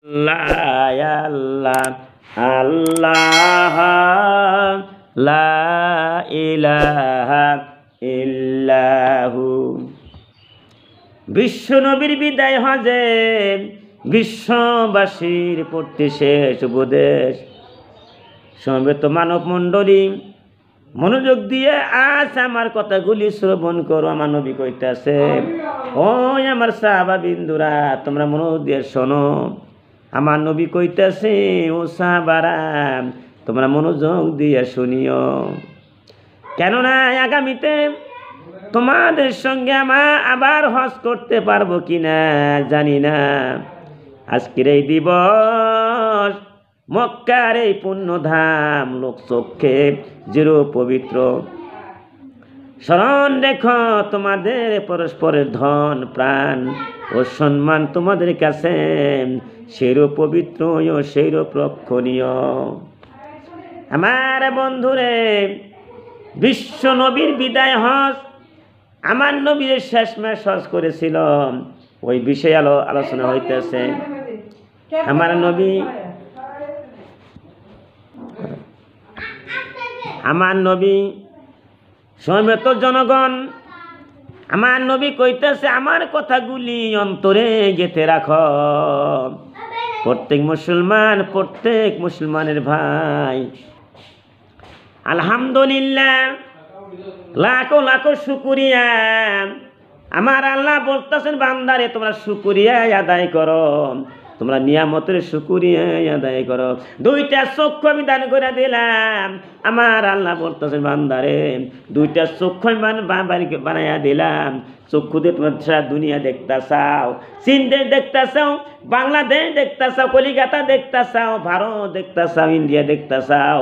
আল্লাহ আল্লাহ লা ইলাহা ইল্লাহু বিশ্ব নবীর বিদায় হজে বিশ্ববাসীর প্রতি শেষ উপদেশ সমবেত মানব মণ্ডলী মনোযোগ দিয়ে আজ আমার কথাগুলি শ্রবণ করো কইতে কইতাছে ও আমার সাহাবা বিন্দুরা তোমরা মনোযোগ দিয়ে শোনো আমার নবী কইতেছে ও সাহাবারা তোমরা মনোযোগ দিয়ে শুনিও কেননা আগামীতে তোমাদের সঙ্গে আমার আবার হস করতে পারবো কি না জানি না আজকের এই দিবস মক্কার এই পুণ্যধাম লোক চক্ষে জিরো পবিত্র স্মরণ রেখ তোমাদের পরস্পরের ধন প্রাণ ও সম্মান তোমাদের কাছে সেরো পবিত্র ও সেরো প্রক্ষণীয় আমার বন্ধুরে বিশ্ব নবীর বিদায় হস আমার নবীর শেষ ম্যাচ হস করেছিল ওই বিষয়ে আলো আলোচনা হইতেছে আমার নবী আমার নবী সমেত জনগণ আমার নবী কইতেছে আমার কথাগুলি অন্তরে গেঁথে রাখ প্রত্যেক মুসলমান প্রত্যেক মুসলমানের ভাই আলহামদুলিল্লাহ লাখো লাখো শুকুরিয়া আমার আল্লাহ বলতেছেন বান্দারে তোমরা শুকুরিয়া আদায় করো তোমরা নিয়ামতের শুকুরিয়া আদায় করো দুইটা চক্ষু আমি দান করে দিলাম আমার আল্লাহ বলতেছেন বান্দারে দুইটা চক্ষু আমি বানাইয়া দিলাম চক্ষু দিয়ে তোমার সারা দুনিয়া দেখতে চাও চীন দেশ দেখতে চাও বাংলাদেশ দেখতে চাও কলিকাতা দেখতে চাও ভারত দেখতে চাও ইন্ডিয়া দেখতে চাও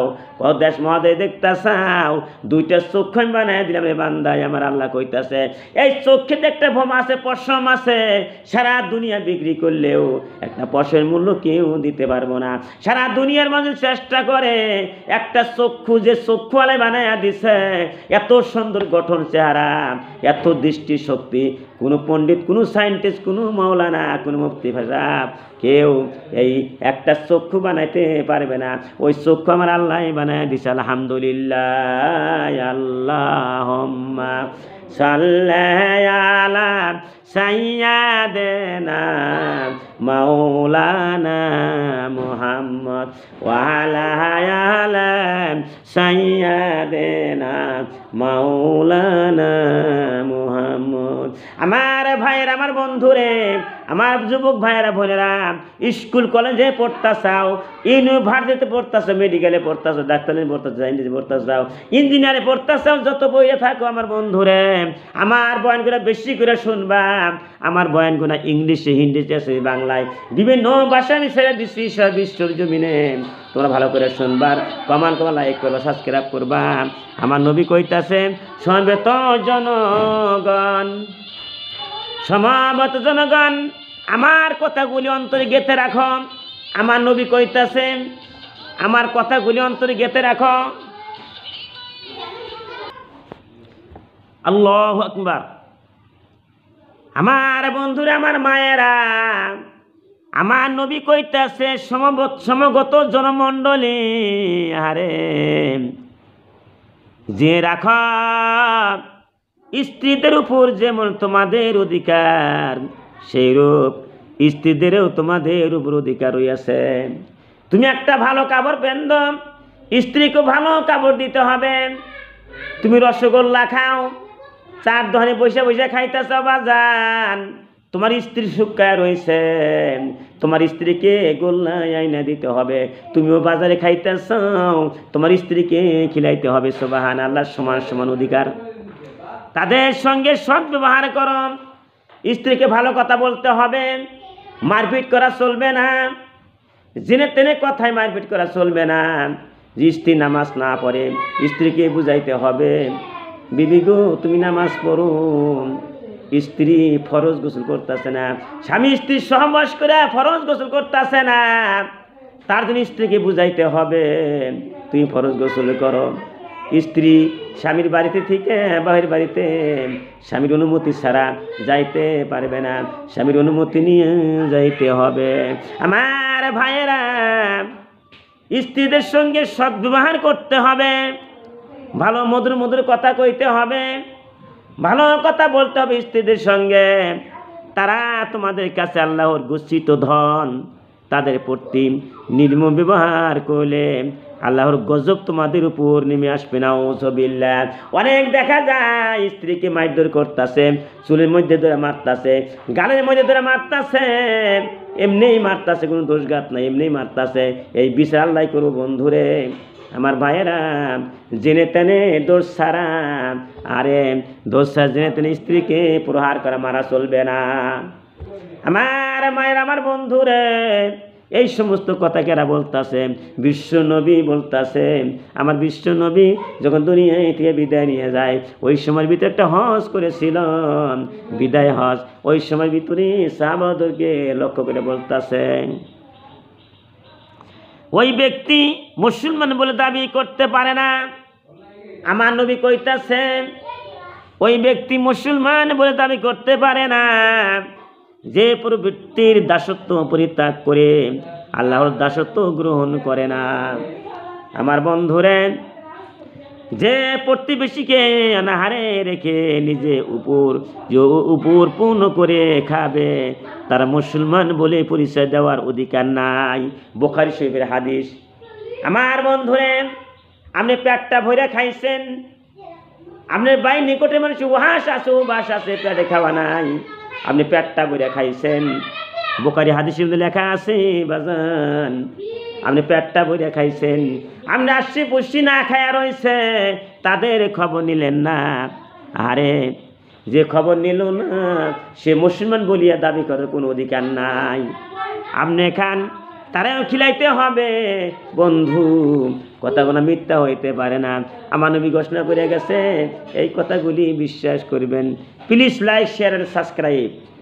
দেশ মহাদেশ দেখতে চাও দুইটা চক্ষু আমি বানাই দিলাম রে বান্দাই আমার আল্লাহ কইতাছে এই চক্ষেতে একটা ভোম আছে পশম আছে সারা দুনিয়া বিক্রি করলেও একটা পশের মূল্য কেউ দিতে পারবো না সারা দুনিয়ার মানুষ চেষ্টা করে একটা চক্ষু যে চক্ষুয়ালে বানাইয়া দিছে এত সুন্দর গঠন চেহারা এত দৃষ্টিশক্তি কোনো পণ্ডিত কোনো সায়েন্টিস্ট কোনো মাওলানা কোনো মুক্তি ভাষা কেউ এই একটা চক্ষু বানাইতে পারবে না ওই চক্ষু আমার আল্লাহ বানায় দিছে আলহামদুলিল্লাহ আল্লাহ সাল্লায়ালা সাইয়াদেনা মাওলানা মুহাম্মদ ওয়ালায়ালা সাইয়াদেনা মাওলানা আমার ভাইয়ের আমার বন্ধুরে আমার যুবক ভাইয়েরা বোনেরা স্কুল কলেজে পড়তা ইউনিভার্সিটিতে পড়তা মেডিকেলে পড়তা ডাক্তারে ডাক্তারিতে পড়তা চাও ইংরেজি পড়তা চাও ইঞ্জিনিয়ারে পড়তা যত বইয়ে থাকো আমার বন্ধুরে আমার বয়ানগুলো বেশি করে শুনবা আমার বয়ানগুলো ইংলিশে হিন্দিতে আছে বাংলায় বিভিন্ন ভাষা আমি ছেড়ে দিচ্ছি বিশ্বের জমিনে তোমরা ভালো করে শুনবার কমান তোমার লাইক করবা সাবস্ক্রাইব করবা আমার নবী কইতাছে তো জনগণ সমাবত জনগণ আমার কথাগুলি অন্তরে গেঁথে রাখো আমার নবী কইতাছে আমার কথাগুলি অন্তরে গেঁথে রাখো আল্লাহ আকবার আমার বন্ধুরা আমার মায়েরা আমার নবী কইতাছে সমগত জনমণ্ডলী আরে যে রাখ স্ত্রীদের উপর যেমন তোমাদের অধিকার সেই রূপ স্ত্রীদেরও তোমাদের উপর অধিকার রয়েছে তুমি একটা ভালো কাপড় পেন্দ স্ত্রীকে ভালো কাপড় দিতে হবে তুমি রসগোল্লা খাও চার ধরে বসে বসে খাইতেছ বাজান তোমার স্ত্রী শুকায় রয়েছে তোমার স্ত্রীকে গোল্লাই আইনা দিতে হবে তুমিও বাজারে খাইতে চাও তোমার স্ত্রীকে খিলাইতে হবে সোবাহান আল্লাহ সমান সমান অধিকার তাদের সঙ্গে সৎ ব্যবহার কর স্ত্রীকে ভালো কথা বলতে হবে মারপিট করা চলবে না জেনে তেনে কথায় মারপিট করা চলবে না যে স্ত্রী নামাজ না পড়ে স্ত্রীকে বুঝাইতে হবে বিবি গো তুমি নামাজ পড়ো স্ত্রী ফরজ গোসল করতেছে না স্বামী স্ত্রী সহবাস করে ফরজ গোসল করতেছে না তার জন্য স্ত্রীকে বুঝাইতে হবে তুমি ফরজ গোসল করো স্ত্রী স্বামীর বাড়িতে থেকে বাহির বাড়িতে স্বামীর অনুমতি ছাড়া যাইতে পারবে না স্বামীর অনুমতি নিয়ে যাইতে হবে আমার ভাইয়েরা স্ত্রীদের সঙ্গে সদ্ব্যবহার করতে হবে ভালো মধুর মধুর কথা কইতে হবে ভালো কথা বলতে হবে স্ত্রীদের সঙ্গে তারা তোমাদের কাছে আল্লাহর গুচ্ছিত ধন তাদের প্রতি নির্ম ব্যবহার করলে আল্লাহর গজব তোমাদের উপর নেমে আসবে না ওসবিল্লা অনেক দেখা যায় স্ত্রীকে মারধর করতেছে চুলের মধ্যে ধরে মারতাছে গানের মধ্যে ধরে মারতাছে এমনিই মারতাছে কোনো দোষঘাত নাই এমনিই মারতাছে এই বিশাল আল্লাহ করবো বন্ধুরে আমার ভাইয়েরা জেনে তেনে দোষ সারা আরে দোষ সারা জেনে তেনে স্ত্রীকে প্রহার করা মারা চলবে না আমার মায়ের আমার বন্ধুরে এই সমস্ত কথা কেরা বলতেছে বিশ্ব নবী বলতেছে আমার বিশ্ব নবী যখন দুনিয়ায় থেকে বিদায় নিয়ে যায় ওই সময়ের ভিতরে একটা হজ করেছিল বিদায় হজ ওই সময়ের ভিতরে সাহাবাদকে লক্ষ্য করে বলতেছে ওই ব্যক্তি মুসলমান বলে দাবি করতে পারে না আমার নবী কইতাছেন ওই ব্যক্তি মুসলমান বলে দাবি করতে পারে না যে প্রবৃত্তির দাসত্ব পরিত্যাগ করে আল্লাহর দাসত্ব গ্রহণ করে না আমার বন্ধুরা যে প্রতিবেশীকে অনাহারে রেখে নিজে উপর উপর পূর্ণ করে খাবে তারা মুসলমান বলে পরিচয় দেওয়ার অধিকার নাই বোখারি শৈবের হাদিস আমার বন্ধুরেন আপনি পেটটা ভরে খাইছেন আপনি বাই নিকটে মানুষ উহাস আছে বাস আছে পেটে খাওয়া নাই আপনি পেটটা ভরে খাইছেন বোকারি হাদিস লেখা আছে বাজান আপনি পেটটা ভরে খাইছেন আপনি আসছি পুষ্টি না খাইয়া রয়েছে তাদের খবর নিলেন না আরে যে খবর নিল না সে মুসলমান বলিয়া দাবি করার কোনো অধিকার নাই আপনি এখান তারাও খিলাইতে হবে বন্ধু কথাগুলো মিথ্যা হইতে পারে না আমার নবী ঘোষণা করে গেছে এই কথাগুলি বিশ্বাস করবেন please like share and subscribe